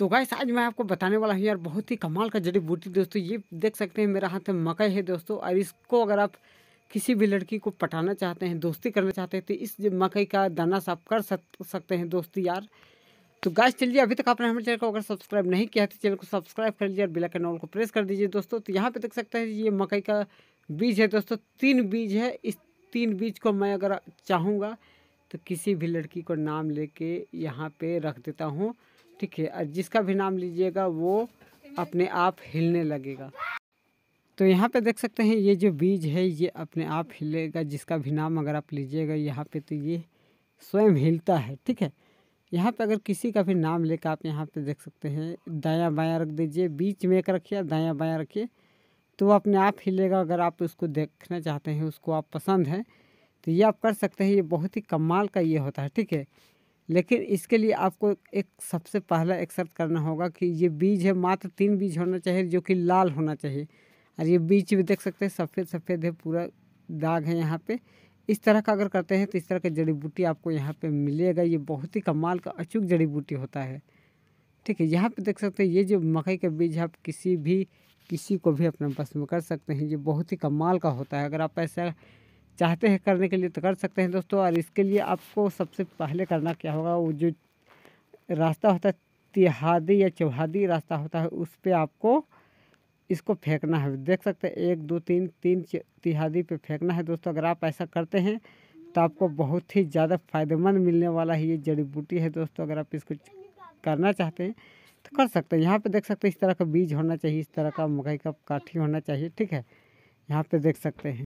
तो गैस आज मैं आपको बताने वाला हूँ यार बहुत ही कमाल का जड़ी बूटी दोस्तों ये देख सकते हैं मेरा हाथ में मकई है दोस्तों और इसको अगर आप किसी भी लड़की को पटाना चाहते हैं दोस्ती करना चाहते हैं तो इस मकई का दाना साफ कर सक, सकते हैं दोस्ती यार तो गाइस चलिए अभी तक आपने हमारे चैनल को अगर सब्सक्राइब नहीं किया तो चैनल को सब्सक्राइब कर लीजिए और बेल आइकन को प्रेस कर दीजिए दोस्तों तो यहाँ पर देख सकते हैं ये मकई का बीज है दोस्तों तीन बीज है इस तीन बीज को मैं अगर चाहूँगा तो किसी भी लड़की को नाम लेके यहाँ पे रख देता हूँ ठीक है और जिसका भी नाम लीजिएगा वो अपने आप हिलने लगेगा तो यहाँ पे देख सकते हैं ये जो बीज है ये अपने आप हिलेगा जिसका भी नाम अगर आप लीजिएगा यहाँ पे तो ये स्वयं हिलता है ठीक है यहाँ पे अगर किसी का भी नाम लेकर आप यहाँ पे देख सकते हैं दाया बायाँ रख दीजिए बीच में एक रखिए दाया बाया रखिए तो वो अपने आप हिलेगा अगर आप उसको देखना चाहते हैं उसको आप पसंद हैं तो ये आप कर सकते हैं ये बहुत ही कमाल का ये होता है ठीक है लेकिन इसके लिए आपको एक सबसे पहला एक शर्त करना होगा कि ये बीज है मात्र तीन बीज होना चाहिए जो कि लाल होना चाहिए और ये बीज भी देख सकते हैं सफ़ेद सफ़ेद है पूरा दाग है यहाँ पे इस तरह का अगर करते हैं तो इस तरह का जड़ी बूटी आपको यहाँ पे मिलेगा ये बहुत ही कमाल का अचूक जड़ी बूटी होता है ठीक है यहाँ पर देख सकते हैं ये जो मकई का बीज आप किसी भी किसी को भी अपने बस में कर सकते हैं ये बहुत ही कमाल का होता है अगर आप ऐसा चाहते हैं करने के लिए तो कर सकते हैं दोस्तों और इसके लिए आपको सबसे पहले करना क्या होगा वो जो रास्ता होता है तिहादी या चौहादी रास्ता होता है उस पर आपको इसको फेंकना है देख सकते हैं एक दो तीन तीन तिहादी पे फेंकना है दोस्तों अगर आप ऐसा करते हैं तो आपको बहुत ही ज़्यादा फायदेमंद मिलने वाला है ये जड़ी बूटी है दोस्तों अगर आप इसको करना चाहते हैं तो कर सकते हैं यहाँ पे देख सकते हैं इस तरह का बीज होना चाहिए इस तरह का मकई का काठी होना चाहिए ठीक है यहाँ पे देख सकते हैं